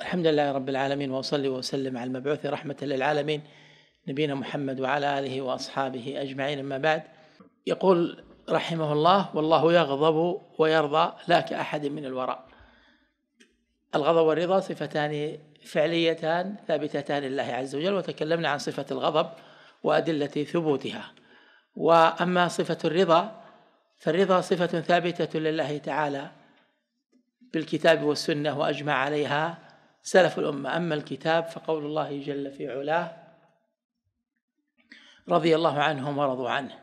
الحمد لله رب العالمين واصلي واسلم على المبعوث رحمه للعالمين نبينا محمد وعلى اله واصحابه اجمعين اما بعد يقول رحمه الله والله يغضب ويرضى لا كاحد من الوراء الغضب والرضا صفتان فعليتان ثابتتان لله عز وجل وتكلمنا عن صفه الغضب وادله ثبوتها واما صفه الرضا فالرضا صفه ثابته لله تعالى بالكتاب والسنه واجمع عليها سلف الأمة أما الكتاب فقول الله جل في علاه رضي الله عنهم ورضوا عنه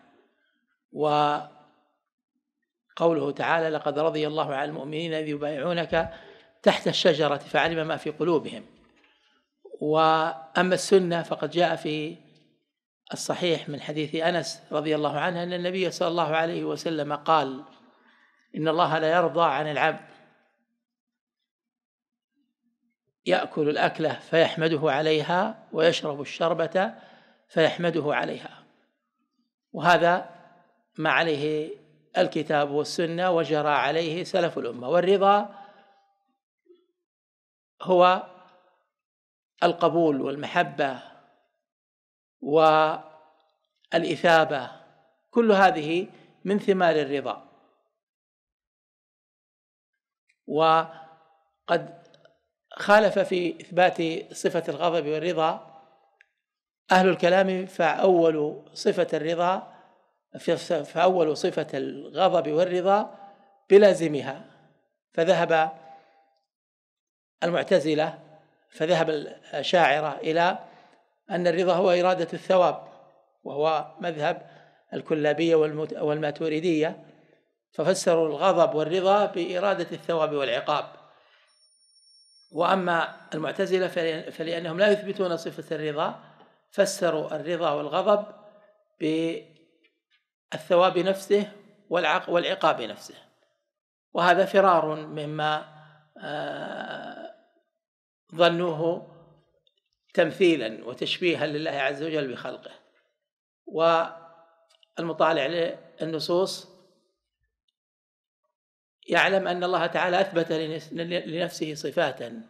وقوله تعالى لقد رضي الله عن المؤمنين إذ يبايعونك تحت الشجرة فعلم ما في قلوبهم وأما السنة فقد جاء في الصحيح من حديث أنس رضي الله عنه أن النبي صلى الله عليه وسلم قال إن الله لا يرضى عن العبد يأكل الأكلة فيحمده عليها ويشرب الشربة فيحمده عليها وهذا ما عليه الكتاب والسنة وجرى عليه سلف الأمة والرضا هو القبول والمحبة والإثابة كل هذه من ثمار الرضا وقد خالف في إثبات صفة الغضب والرضا أهل الكلام فأول صفة الرضا فأول صفة الغضب والرضا بلازمها فذهب المعتزلة فذهب الشاعرة إلى أن الرضا هو إرادة الثواب وهو مذهب الكلابية والماتوريدية ففسروا الغضب والرضا بإرادة الثواب والعقاب وأما المعتزلة فلأنهم لا يثبتون صفة الرضا فسروا الرضا والغضب بالثواب نفسه والعقاب نفسه وهذا فرار مما آه، ظنوه تمثيلا وتشبيها لله عز وجل بخلقه والمطالع للنصوص يعلم أن الله تعالى أثبت لنفسه صفاتا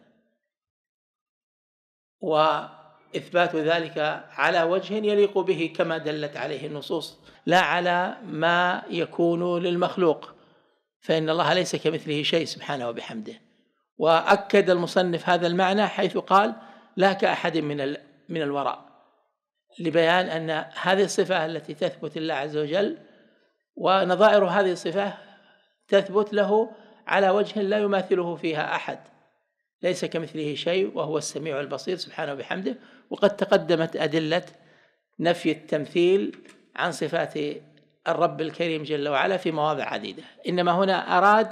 وإثبات ذلك على وجه يليق به كما دلت عليه النصوص لا على ما يكون للمخلوق فإن الله ليس كمثله شيء سبحانه وبحمده وأكد المصنف هذا المعنى حيث قال لا كأحد من من الوراء لبيان أن هذه الصفة التي تثبت الله عز وجل ونظائر هذه الصفة تثبت له على وجه لا يماثله فيها أحد ليس كمثله شيء وهو السميع البصير سبحانه وبحمده وقد تقدمت أدلة نفي التمثيل عن صفات الرب الكريم جل وعلا في مواضع عديدة إنما هنا أراد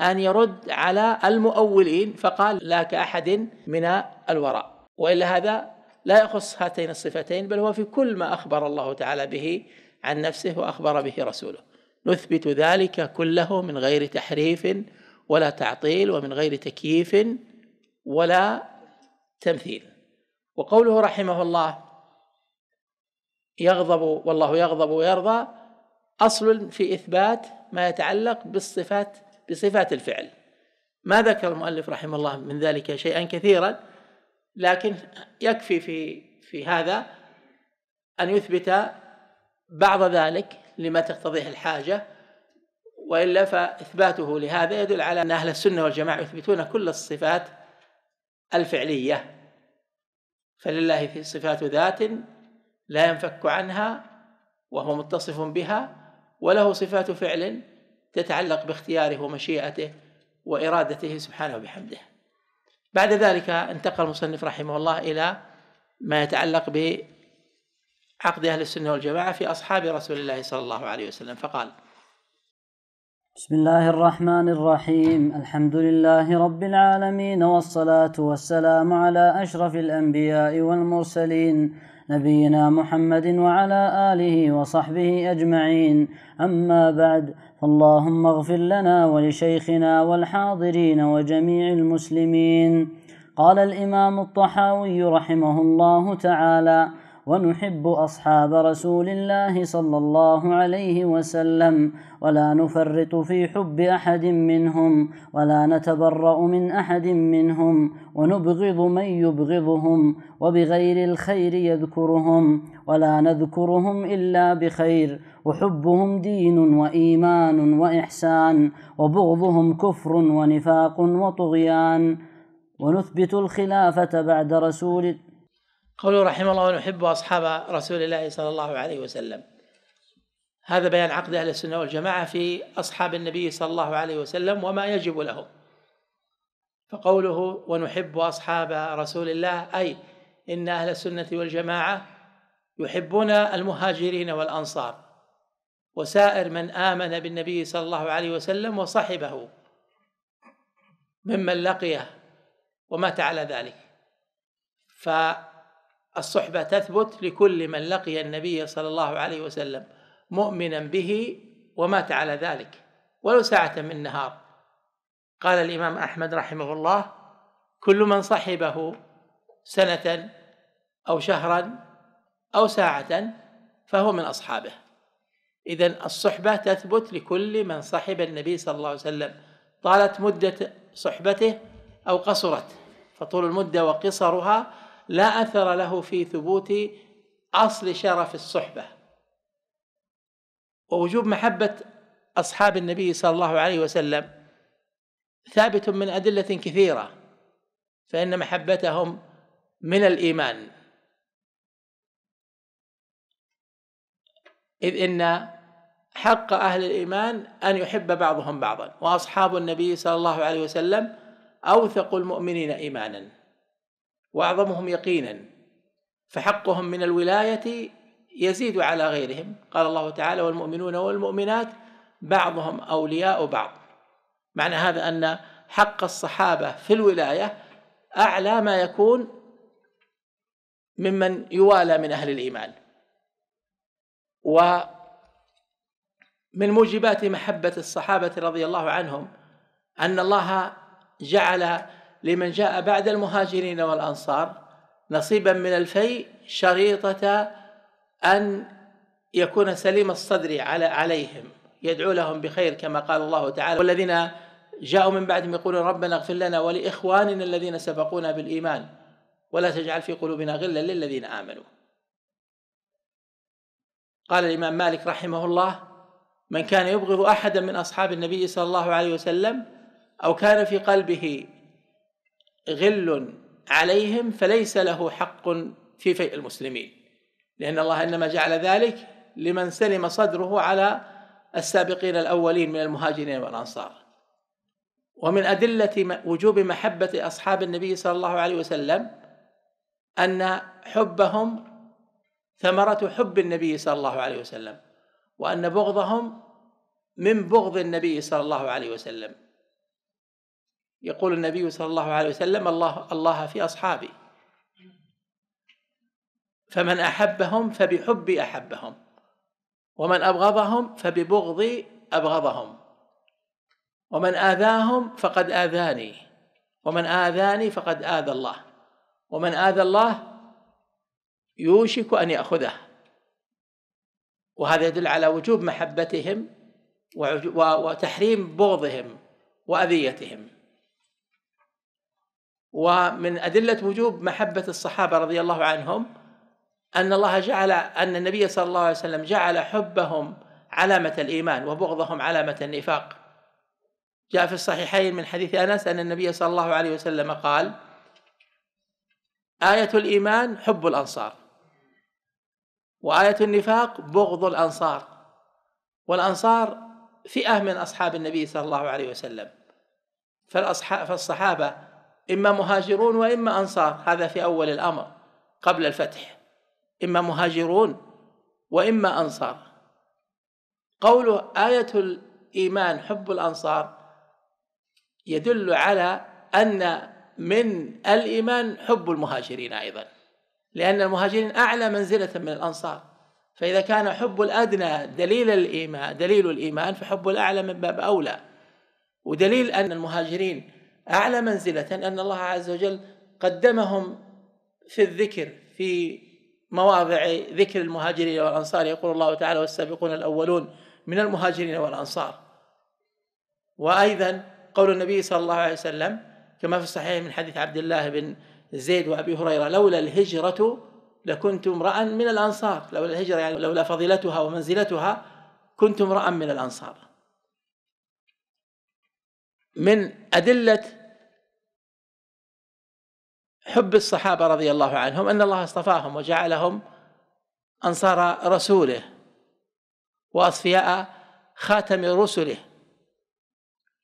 أن يرد على المؤولين فقال لا كأحد من الوراء وإلا هذا لا يخص هاتين الصفتين بل هو في كل ما أخبر الله تعالى به عن نفسه وأخبر به رسوله نثبت ذلك كله من غير تحريف ولا تعطيل ومن غير تكييف ولا تمثيل وقوله رحمه الله يغضب والله يغضب ويرضى اصل في اثبات ما يتعلق بالصفات بصفات الفعل ما ذكر المؤلف رحمه الله من ذلك شيئا كثيرا لكن يكفي في في هذا ان يثبت بعض ذلك لما تقتضيه الحاجة وإلا فإثباته لهذا يدل على أن أهل السنة والجماعة يثبتون كل الصفات الفعلية فلله في صفات ذات لا ينفك عنها وهو متصف بها وله صفات فعل تتعلق باختياره ومشيئته وإرادته سبحانه وبحمده بعد ذلك انتقل المصنف رحمه الله إلى ما يتعلق ب عقد أهل السنة والجماعة في أصحاب رسول الله صلى الله عليه وسلم فقال بسم الله الرحمن الرحيم الحمد لله رب العالمين والصلاة والسلام على أشرف الأنبياء والمرسلين نبينا محمد وعلى آله وصحبه أجمعين أما بعد فاللهم اغفر لنا ولشيخنا والحاضرين وجميع المسلمين قال الإمام الطحاوي رحمه الله تعالى ونحب أصحاب رسول الله صلى الله عليه وسلم ولا نفرط في حب أحد منهم ولا نتبرأ من أحد منهم ونبغض من يبغضهم وبغير الخير يذكرهم ولا نذكرهم إلا بخير وحبهم دين وإيمان وإحسان وبغضهم كفر ونفاق وطغيان ونثبت الخلافة بعد رسول قوله رحمه الله ونحب أصحاب رسول الله صلى الله عليه وسلم هذا بيان عقد أهل السنة والجماعة في أصحاب النبي صلى الله عليه وسلم وما يجب لهم فقوله ونحب أصحاب رسول الله أي إن أهل السنة والجماعة يحبون المهاجرين والأنصار وسائر من آمن بالنبي صلى الله عليه وسلم وصحبه ممن لقيه ومات على ذلك ف الصحبة تثبت لكل من لقي النبي صلى الله عليه وسلم مؤمنا به ومات على ذلك ولو ساعة من نهار قال الإمام أحمد رحمه الله كل من صحبه سنة أو شهرا أو ساعة فهو من أصحابه إذا الصحبة تثبت لكل من صحب النبي صلى الله عليه وسلم طالت مدة صحبته أو قصرت فطول المدة وقصرها لا أثر له في ثبوت أصل شرف الصحبة ووجوب محبة أصحاب النبي صلى الله عليه وسلم ثابت من أدلة كثيرة فإن محبتهم من الإيمان إذ إن حق أهل الإيمان أن يحب بعضهم بعضا وأصحاب النبي صلى الله عليه وسلم أوثق المؤمنين إيمانا واعظمهم يقينا فحقهم من الولايه يزيد على غيرهم قال الله تعالى والمؤمنون والمؤمنات بعضهم اولياء بعض معنى هذا ان حق الصحابه في الولايه اعلى ما يكون ممن يوالى من اهل الايمان ومن موجبات محبه الصحابه رضي الله عنهم ان الله جعل لمن جاء بعد المهاجرين والأنصار نصيبا من الفيء شريطة أن يكون سليم الصدر على عليهم يدعو لهم بخير كما قال الله تعالى والذين جاءوا من بعدهم يقولون ربنا اغفر لنا ولإخواننا الذين سبقونا بالإيمان ولا تجعل في قلوبنا غلا للذين آمنوا قال الإمام مالك رحمه الله من كان يبغض أحدا من أصحاب النبي صلى الله عليه وسلم أو كان في قلبه غل عليهم فليس له حق في فيء المسلمين لأن الله إنما جعل ذلك لمن سلم صدره على السابقين الأولين من المهاجرين والأنصار ومن أدلة وجوب محبة أصحاب النبي صلى الله عليه وسلم أن حبهم ثمرة حب النبي صلى الله عليه وسلم وأن بغضهم من بغض النبي صلى الله عليه وسلم يقول النبي صلى الله عليه وسلم الله الله في اصحابي فمن احبهم فبحبي احبهم ومن ابغضهم فببغضي ابغضهم ومن اذاهم فقد اذاني ومن اذاني فقد اذى الله ومن اذى الله يوشك ان ياخذه وهذا يدل على وجوب محبتهم وتحريم بغضهم واذيتهم ومن أدلة وجوب محبة الصحابة رضي الله عنهم أن الله جعل أن النبي صلى الله عليه وسلم جعل حبهم علامة الإيمان وبغضهم علامة النفاق جاء في الصحيحين من حديث أنس أن النبي صلى الله عليه وسلم قال آية الإيمان حب الأنصار وآية النفاق بغض الأنصار والأنصار فئة من أصحاب النبي صلى الله عليه وسلم فالأصحاب فالصحابة إما مهاجرون وإما أنصار هذا في أول الأمر قبل الفتح إما مهاجرون وإما أنصار قوله آية الإيمان حب الأنصار يدل على أن من الإيمان حب المهاجرين أيضا لأن المهاجرين أعلى منزلة من الأنصار فإذا كان حب الأدنى دليل الإيمان دليل الإيمان فحب الأعلى من باب أولى ودليل أن المهاجرين أعلى منزلة أن الله عز وجل قدمهم في الذكر في مواضع ذكر المهاجرين والأنصار يقول الله تعالى والسابقون الأولون من المهاجرين والأنصار وأيضا قول النبي صلى الله عليه وسلم كما في الصحيح من حديث عبد الله بن زيد وأبي هريرة لولا الهجرة لكنت امرأ من الأنصار لولا الهجرة يعني لولا فضيلتها ومنزلتها كنت امرأ من الأنصار من أدلة حب الصحابة رضي الله عنهم أن الله اصطفاهم وجعلهم أنصار رسوله وأصفياء خاتم رسله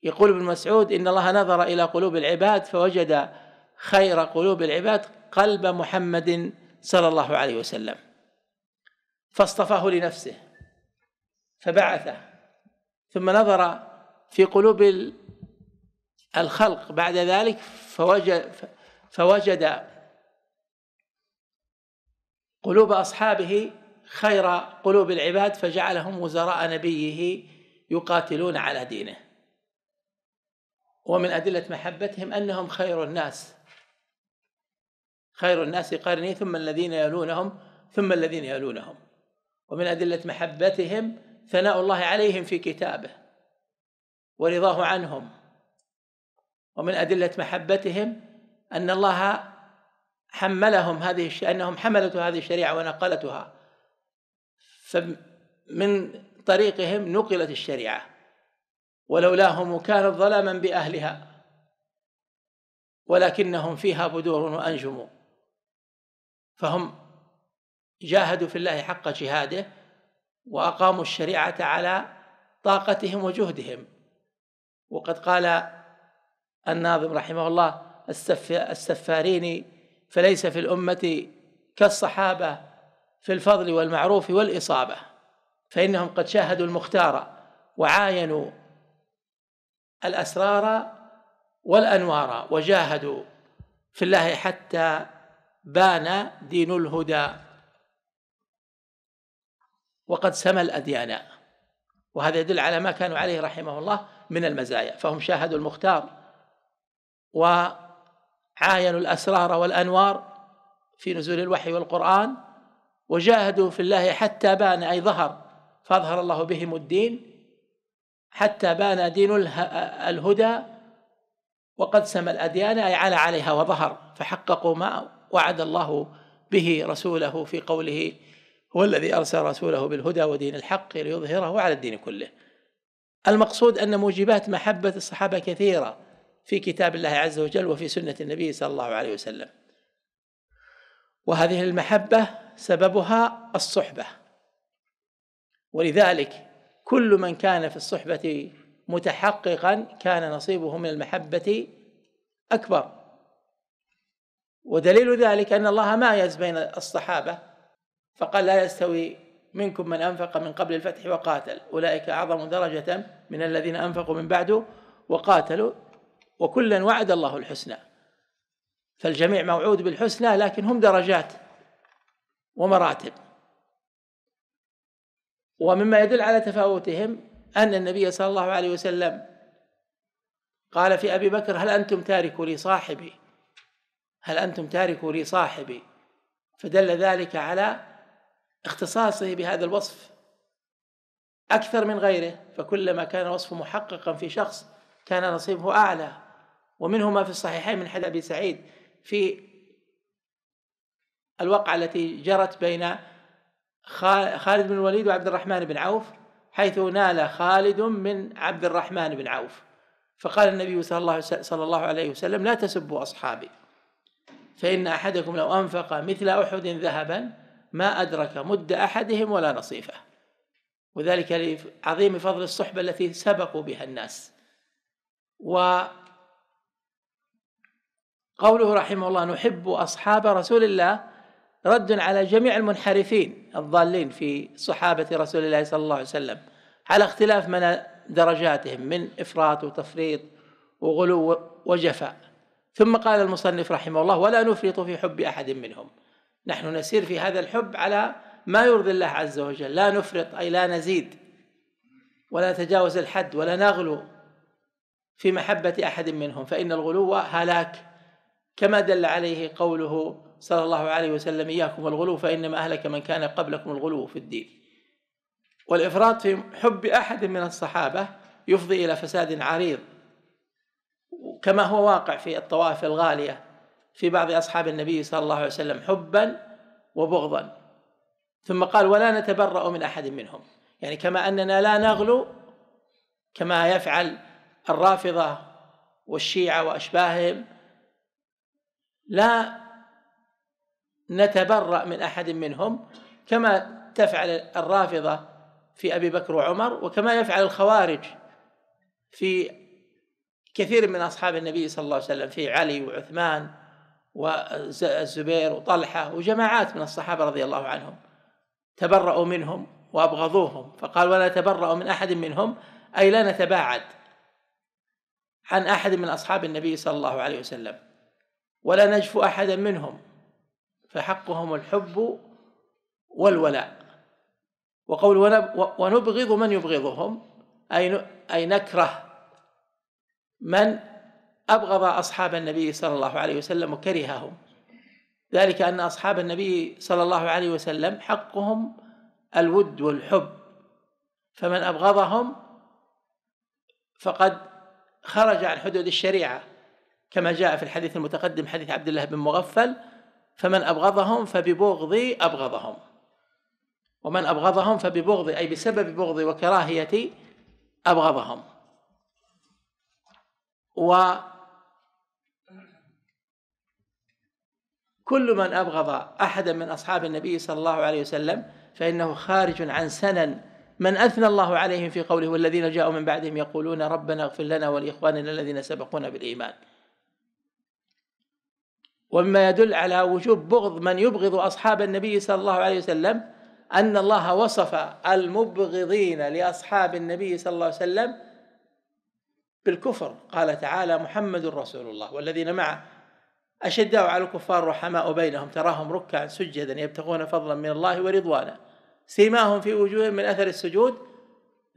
يقول ابن مسعود إن الله نظر إلى قلوب العباد فوجد خير قلوب العباد قلب محمد صلى الله عليه وسلم فاصطفاه لنفسه فبعثه ثم نظر في قلوب الخلق بعد ذلك فوجد فوجد قلوب أصحابه خير قلوب العباد فجعلهم وزراء نبيه يقاتلون على دينه ومن أدلة محبتهم أنهم خير الناس خير الناس قرني ثم الذين يلونهم ثم الذين يلونهم ومن أدلة محبتهم ثناء الله عليهم في كتابه ورضاه عنهم ومن أدلة محبتهم أن الله حملهم هذه أنهم حملت هذه الشريعة ونقلتها فمن طريقهم نقلت الشريعة ولولاهم كانت ظلاما بأهلها ولكنهم فيها بدور وأنجموا فهم جاهدوا في الله حق جهاده وأقاموا الشريعة على طاقتهم وجهدهم وقد قال الناظم رحمه الله السفارين فليس في الأمة كالصحابة في الفضل والمعروف والإصابة فإنهم قد شاهدوا المختار وعاينوا الأسرار والأنوار وجاهدوا في الله حتى بان دين الهدى وقد سمى الأديان وهذا يدل على ما كانوا عليه رحمه الله من المزايا فهم شاهدوا المختار و عاينوا الأسرار والأنوار في نزول الوحي والقرآن وجاهدوا في الله حتى بان أي ظهر فأظهر الله بهم الدين حتى بان دين الهدى وقد سمى الأديان أي على عليها وظهر فحققوا ما وعد الله به رسوله في قوله هو الذي أرسل رسوله بالهدى ودين الحق ليظهره على الدين كله المقصود أن موجبات محبة الصحابة كثيرة في كتاب الله عز وجل وفي سنة النبي صلى الله عليه وسلم وهذه المحبة سببها الصحبة ولذلك كل من كان في الصحبة متحققا كان نصيبه من المحبة أكبر ودليل ذلك أن الله مايز بين الصحابة فقال لا يستوي منكم من أنفق من قبل الفتح وقاتل أولئك أعظم درجة من الذين أنفقوا من بعد وقاتلوا وكلا وعد الله الحسنى فالجميع موعود بالحسنى لكن هم درجات ومراتب ومما يدل على تفاوتهم أن النبي صلى الله عليه وسلم قال في أبي بكر هل أنتم تاركوا لي صاحبي هل أنتم تاركوا لي صاحبي فدل ذلك على اختصاصه بهذا الوصف أكثر من غيره فكلما كان وصفه محققا في شخص كان نصيبه أعلى ومنهما في الصحيحين من حديث أبي سعيد في الوقعة التي جرت بين خالد بن الوليد وعبد الرحمن بن عوف حيث نال خالد من عبد الرحمن بن عوف فقال النبي صلى الله, صلى الله عليه وسلم لا تسبوا أصحابي فإن أحدكم لو أنفق مثل أحد ذهبا ما أدرك مد أحدهم ولا نصيفه وذلك لعظيم فضل الصحبة التي سبقوا بها الناس و قوله رحمه الله نحب أصحاب رسول الله رد على جميع المنحرفين الضالين في صحابة رسول الله صلى الله عليه وسلم على اختلاف من درجاتهم من إفراط وتفريط وغلو وجفاء ثم قال المصنف رحمه الله ولا نفرط في حب أحد منهم نحن نسير في هذا الحب على ما يرضي الله عز وجل لا نفرط أي لا نزيد ولا نتجاوز الحد ولا نغلو في محبة أحد منهم فإن الغلو هلاك كما دل عليه قوله صلى الله عليه وسلم إياكم الغلو فإنما أهلك من كان قبلكم الغلو في الدين والإفراط في حب أحد من الصحابة يفضي إلى فساد عريض كما هو واقع في الطوائف الغالية في بعض أصحاب النبي صلى الله عليه وسلم حبا وبغضا ثم قال ولا نتبرأ من أحد منهم يعني كما أننا لا نغلو كما يفعل الرافضة والشيعة وأشباههم لا نتبرأ من أحد منهم كما تفعل الرافضة في أبي بكر وعمر وكما يفعل الخوارج في كثير من أصحاب النبي صلى الله عليه وسلم في علي وعثمان والزبير وطلحة وجماعات من الصحابة رضي الله عنهم تبرأوا منهم وأبغضوهم فقال ولا تبرأوا من أحد منهم أي لا نتباعد عن أحد من أصحاب النبي صلى الله عليه وسلم ولا نجف أحدا منهم فحقهم الحب والولاء وقول ونبغض من يبغضهم أي أي نكره من أبغض أصحاب النبي صلى الله عليه وسلم وكرههم ذلك أن أصحاب النبي صلى الله عليه وسلم حقهم الود والحب فمن أبغضهم فقد خرج عن حدود الشريعة كما جاء في الحديث المتقدم حديث عبد الله بن مغفل فمن أبغضهم فببغضي أبغضهم ومن أبغضهم فببغضي أي بسبب بغضي وكراهيتي أبغضهم و كل من أبغض أحدا من أصحاب النبي صلى الله عليه وسلم فإنه خارج عن سنن من أثنى الله عليهم في قوله والذين جاءوا من بعدهم يقولون ربنا اغفر لنا ولإخواننا الذين سبقونا بالإيمان ومما يدل على وجوب بغض من يبغض أصحاب النبي صلى الله عليه وسلم أن الله وصف المبغضين لأصحاب النبي صلى الله عليه وسلم بالكفر قال تعالى محمد رسول الله والذين معه أشداء على الكفار رحماء بينهم تراهم ركعا سجدا يبتغون فضلا من الله ورضوانا سيماهم في وجوههم من أثر السجود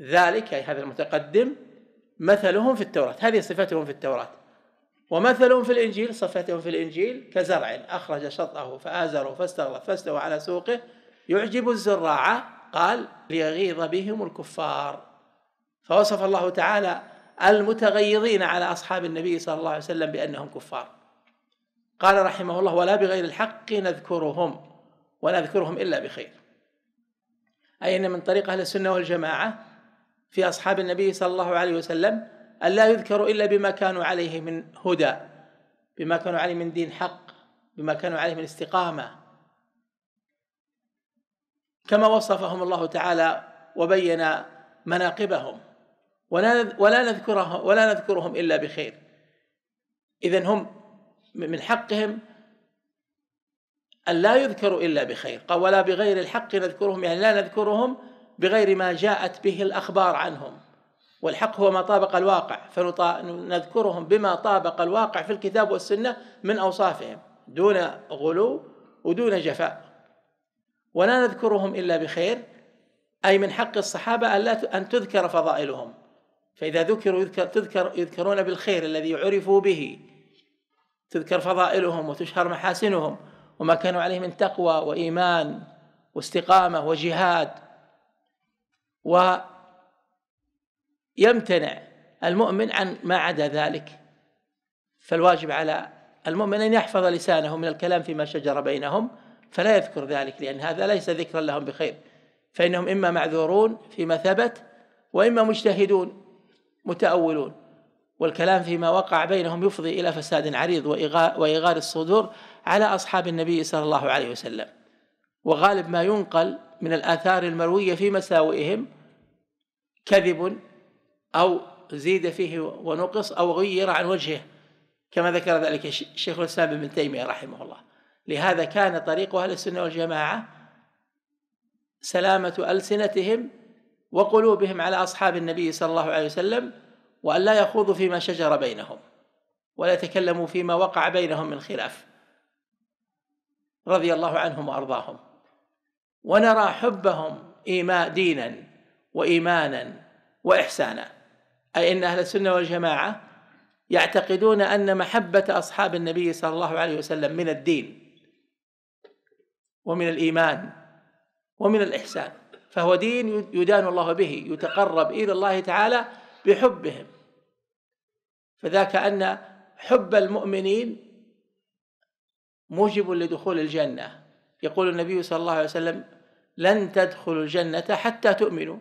ذلك أي هذا المتقدم مثلهم في التوراة هذه صفتهم في التوراة ومثل في الإنجيل صفتهم في الإنجيل كزرع أخرج شطه فآزره فاستغلط فاستوى على سوقه يعجب الزراع قال ليغيظ بهم الكفار فوصف الله تعالى المتغيظين على أصحاب النبي صلى الله عليه وسلم بأنهم كفار قال رحمه الله ولا بغير الحق نذكرهم ونذكرهم إلا بخير أي أن من طريق أهل السنة والجماعة في أصحاب النبي صلى الله عليه وسلم أن لا يذكروا إلا بما كانوا عليه من هدى بما كانوا عليه من دين حق بما كانوا عليه من استقامة كما وصفهم الله تعالى وبين مناقبهم ولا ولا نذكرهم ولا نذكرهم إلا بخير إذا هم من حقهم أن لا يذكروا إلا بخير قال ولا بغير الحق نذكرهم يعني لا نذكرهم بغير ما جاءت به الأخبار عنهم والحق هو ما طابق الواقع فنذكرهم بما طابق الواقع في الكتاب والسنة من أوصافهم دون غلو ودون جفاء ولا نذكرهم إلا بخير أي من حق الصحابة أن, لا أن تذكر فضائلهم فإذا ذكروا يذكر تذكر يذكرون بالخير الذي عرفوا به تذكر فضائلهم وتشهر محاسنهم وما كانوا عليه من تقوى وإيمان واستقامة وجهاد و يمتنع المؤمن عن ما عدا ذلك فالواجب على المؤمن أن يحفظ لسانه من الكلام فيما شجر بينهم فلا يذكر ذلك لأن هذا ليس ذكرا لهم بخير فإنهم إما معذورون فيما ثبت وإما مجتهدون متأولون والكلام فيما وقع بينهم يفضي إلى فساد عريض وإغار الصدور على أصحاب النبي صلى الله عليه وسلم وغالب ما ينقل من الآثار المروية في مساوئهم كذب أو زيد فيه ونقص أو غير عن وجهه كما ذكر ذلك الشيخ الإسلام ابن تيمية رحمه الله لهذا كان طريق أهل السنة والجماعة سلامة ألسنتهم وقلوبهم على أصحاب النبي صلى الله عليه وسلم وأن لا يخوضوا فيما شجر بينهم ولا يتكلموا فيما وقع بينهم من خلاف رضي الله عنهم وأرضاهم ونرى حبهم إيماء دينا وإيمانا وإحسانا أي أن أهل السنة والجماعة يعتقدون أن محبة أصحاب النبي صلى الله عليه وسلم من الدين ومن الإيمان ومن الإحسان فهو دين يدان الله به يتقرب إلى الله تعالى بحبهم فذاك أن حب المؤمنين موجب لدخول الجنة يقول النبي صلى الله عليه وسلم لن تدخلوا الجنة حتى تؤمنوا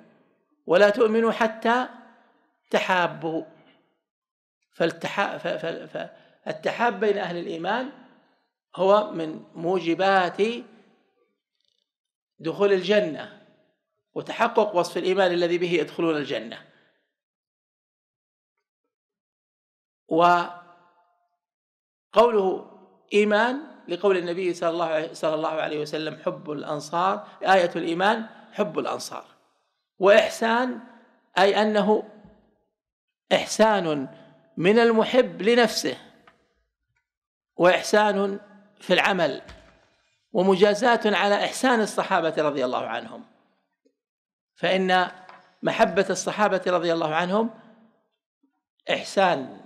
ولا تؤمنوا حتى تحابوا فالتحاب بين أهل الإيمان هو من موجبات دخول الجنة وتحقق وصف الإيمان الذي به يدخلون الجنة وقوله إيمان لقول النبي صلى الله صلى الله عليه وسلم حب الأنصار آية الإيمان حب الأنصار وإحسان أي أنه إحسان من المحب لنفسه وإحسان في العمل ومجازاة على إحسان الصحابة رضي الله عنهم فإن محبة الصحابة رضي الله عنهم إحسان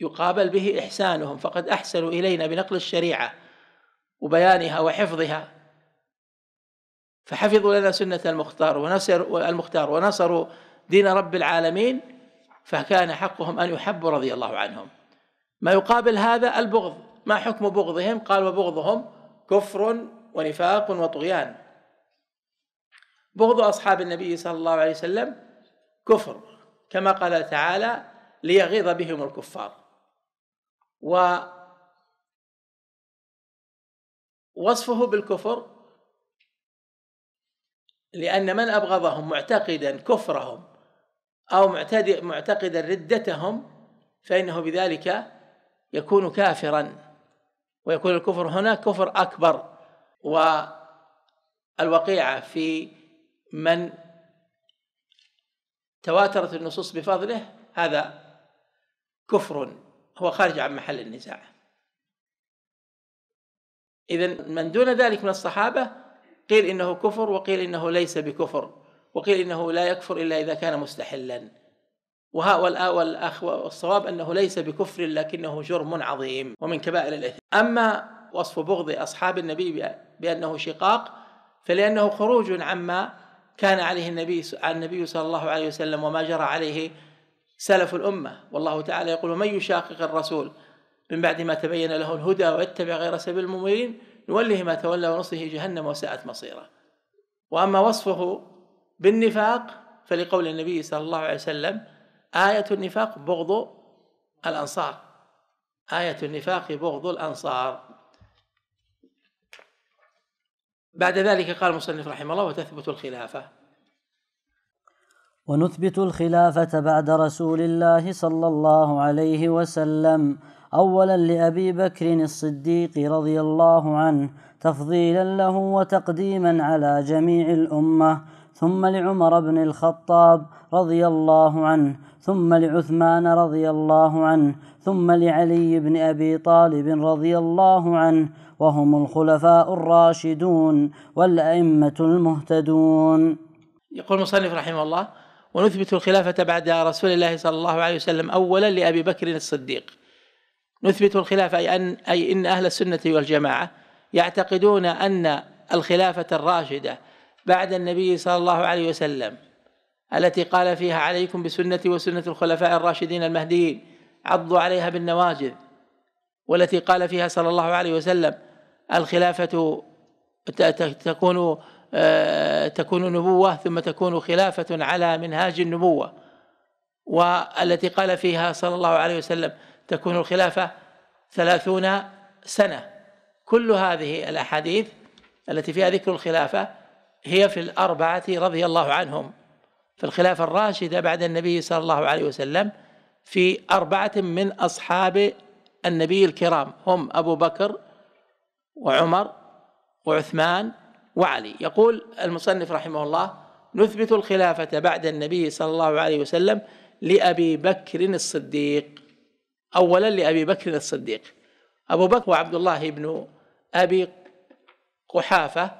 يقابل به إحسانهم فقد أحسنوا إلينا بنقل الشريعة وبيانها وحفظها فحفظوا لنا سنة المختار ونصر المختار ونصروا دين رب العالمين فكان حقهم أن يحبوا رضي الله عنهم ما يقابل هذا البغض ما حكم بغضهم قال وبغضهم كفر ونفاق وطغيان بغض أصحاب النبي صلى الله عليه وسلم كفر كما قال تعالى ليغيظ بهم الكفار و وصفه بالكفر لأن من أبغضهم معتقدا كفرهم أو معتدي معتقدا ردتهم فإنه بذلك يكون كافرا ويكون الكفر هنا كفر أكبر والوقيعة في من تواترت النصوص بفضله هذا كفر هو خارج عن محل النزاع إذا من دون ذلك من الصحابة قيل إنه كفر وقيل إنه ليس بكفر وقيل إنه لا يكفر إلا إذا كان مستحلا والأخ والصواب أنه ليس بكفر لكنه جرم عظيم ومن كبائر الإثم أما وصف بغض أصحاب النبي بأنه شقاق فلأنه خروج عما كان عليه النبي عن النبي صلى الله عليه وسلم وما جرى عليه سلف الأمة والله تعالى يقول من يشاقق الرسول من بعد ما تبين له الهدى ويتبع غير سبيل المؤمنين نوله ما تولى ونصه جهنم وساءت مصيره وأما وصفه بالنفاق فلقول النبي صلى الله عليه وسلم آية النفاق بغض الأنصار آية النفاق بغض الأنصار بعد ذلك قال المصنف رحمه الله وتثبت الخلافة ونثبت الخلافة بعد رسول الله صلى الله عليه وسلم أولا لأبي بكر الصديق رضي الله عنه تفضيلا له وتقديما على جميع الأمة ثم لعمر بن الخطاب رضي الله عنه ثم لعثمان رضي الله عنه ثم لعلي بن أبي طالب رضي الله عنه وهم الخلفاء الراشدون والأئمة المهتدون يقول المصنف رحمه الله ونثبت الخلافة بعد رسول الله صلى الله عليه وسلم أولا لأبي بكر الصديق نثبت الخلافة أي أن أي إن أهل السنة والجماعة يعتقدون أن الخلافة الراشدة بعد النبي صلى الله عليه وسلم التي قال فيها عليكم بسنتي وسنة الخلفاء الراشدين المهديين عضوا عليها بالنواجذ والتي قال فيها صلى الله عليه وسلم الخلافة تكون آه، تكون نبوة ثم تكون خلافة على منهاج النبوة والتي قال فيها صلى الله عليه وسلم تكون الخلافة ثلاثون سنة كل هذه الأحاديث التي فيها ذكر الخلافة هي في الأربعة رضي الله عنهم في الخلافة الراشدة بعد النبي صلى الله عليه وسلم في أربعة من أصحاب النبي الكرام هم أبو بكر وعمر وعثمان وعلي يقول المصنف رحمه الله نثبت الخلافة بعد النبي صلى الله عليه وسلم لأبي بكر الصديق أولا لأبي بكر الصديق أبو بكر وعبد الله بن أبي قحافة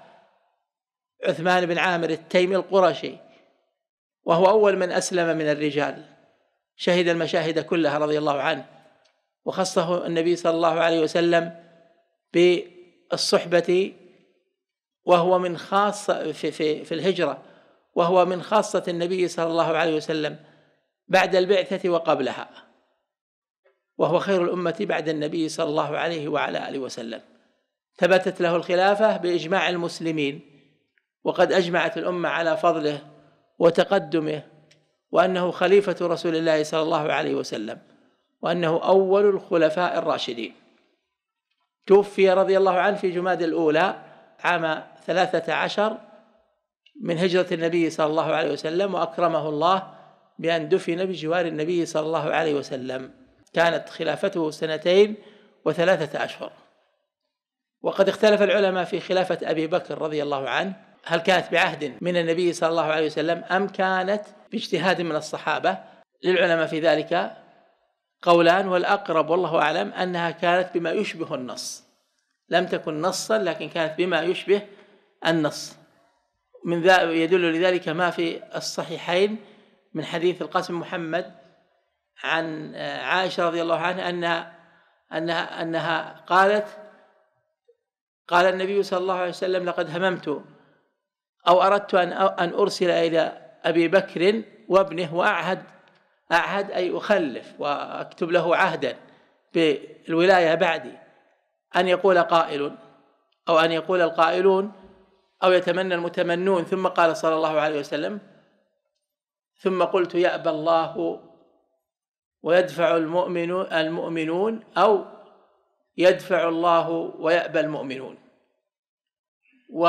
عثمان بن عامر التيمي القرشي وهو أول من أسلم من الرجال شهد المشاهد كلها رضي الله عنه وخصه النبي صلى الله عليه وسلم بالصحبة وهو من خاصة في, في, في الهجرة وهو من خاصة النبي صلى الله عليه وسلم بعد البعثة وقبلها وهو خير الأمة بعد النبي صلى الله عليه وعلى آله وسلم ثبتت له الخلافة بإجماع المسلمين وقد أجمعت الأمة على فضله وتقدمه وأنه خليفة رسول الله صلى الله عليه وسلم وأنه أول الخلفاء الراشدين توفي رضي الله عنه في جماد الأولى عام ثلاثة عشر من هجرة النبي صلى الله عليه وسلم وأكرمه الله بأن دفن بجوار النبي صلى الله عليه وسلم كانت خلافته سنتين وثلاثة أشهر وقد اختلف العلماء في خلافة أبي بكر رضي الله عنه هل كانت بعهد من النبي صلى الله عليه وسلم أم كانت باجتهاد من الصحابة للعلماء في ذلك قولان والأقرب والله أعلم أنها كانت بما يشبه النص لم تكن نصا لكن كانت بما يشبه النص من ذا يدل لذلك ما في الصحيحين من حديث القاسم محمد عن آه، عائشة رضي الله عنها أنها أنها أنها قالت قال النبي صلى الله عليه وسلم لقد هممت أو أردت أن أن أرسل إلى أبي بكر وابنه وأعهد أعهد أي أخلف وأكتب له عهدا بالولاية بعدي أن يقول قائل أو أن يقول القائلون أو يتمنى المتمنون ثم قال صلى الله عليه وسلم ثم قلت يأبى الله ويدفع المؤمن المؤمنون أو يدفع الله ويأبى المؤمنون و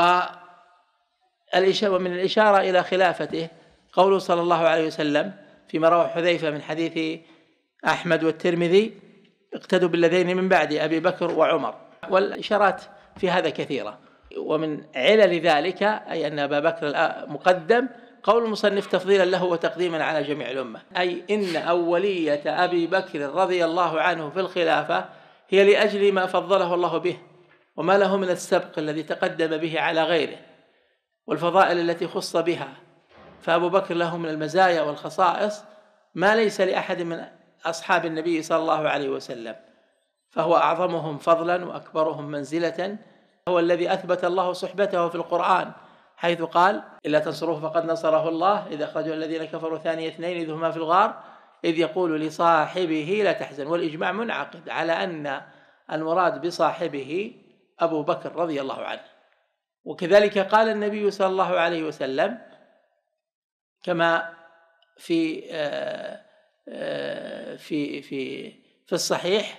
ومن الإشارة إلى خلافته قوله صلى الله عليه وسلم فيما روى حذيفة من حديث أحمد والترمذي اقتدوا بالذين من بعدي أبي بكر وعمر والإشارات في هذا كثيرة ومن علل ذلك أي أن أبا بكر مقدم قول المصنف تفضيلا له وتقديما على جميع الأمة أي إن أولية أبي بكر رضي الله عنه في الخلافة هي لأجل ما فضله الله به وما له من السبق الذي تقدم به على غيره والفضائل التي خص بها فأبو بكر له من المزايا والخصائص ما ليس لأحد من أصحاب النبي صلى الله عليه وسلم فهو أعظمهم فضلا وأكبرهم منزلة هو الذي أثبت الله صحبته في القرآن حيث قال إلا تنصروه فقد نصره الله إذا أخرجه الذين كفروا ثاني اثنين إذ هما في الغار إذ يقول لصاحبه لا تحزن والإجماع منعقد على أن المراد بصاحبه أبو بكر رضي الله عنه وكذلك قال النبي صلى الله عليه وسلم كما في آه، آه، في في في الصحيح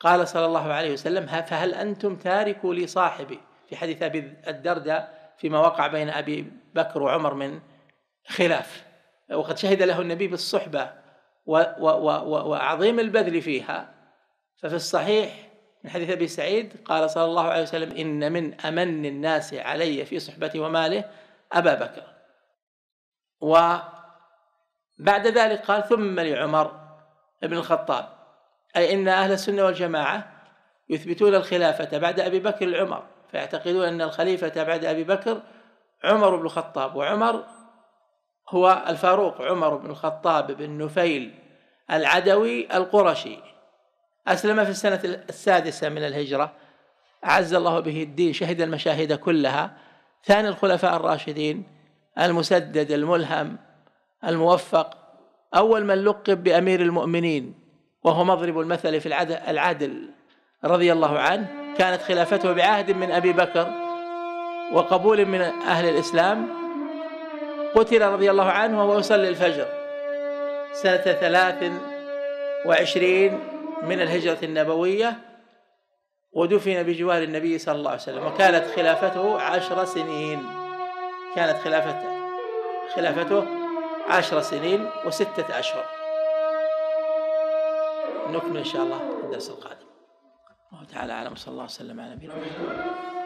قال صلى الله عليه وسلم فهل انتم تاركوا لي صاحبي في حديث ابي الدرداء فيما وقع بين ابي بكر وعمر من خلاف وقد شهد له النبي بالصحبه وعظيم البذل فيها ففي الصحيح من حديث أبي سعيد قال صلى الله عليه وسلم إن من أمن الناس علي في صحبتي وماله أبا بكر وبعد ذلك قال ثم لعمر بن الخطاب أي إن أهل السنة والجماعة يثبتون الخلافة بعد أبي بكر لعمر فيعتقدون أن الخليفة بعد أبي بكر عمر بن الخطاب وعمر هو الفاروق عمر بن الخطاب بن نفيل العدوي القرشي أسلم في السنة السادسة من الهجرة أعز الله به الدين شهد المشاهد كلها ثاني الخلفاء الراشدين المسدد الملهم الموفق أول من لقب بأمير المؤمنين وهو مضرب المثل في العدل رضي الله عنه كانت خلافته بعهد من أبي بكر وقبول من أهل الإسلام قتل رضي الله عنه وهو يصلي الفجر سنة ثلاث وعشرين من الهجرة النبوية ودفن بجوار النبي صلى الله عليه وسلم وكانت خلافته عشر سنين كانت خلافته خلافته عشر سنين وستة أشهر نكمل إن شاء الله الدرس القادم الله تعالى أعلم صلى الله عليه وسلم على نبينا محمد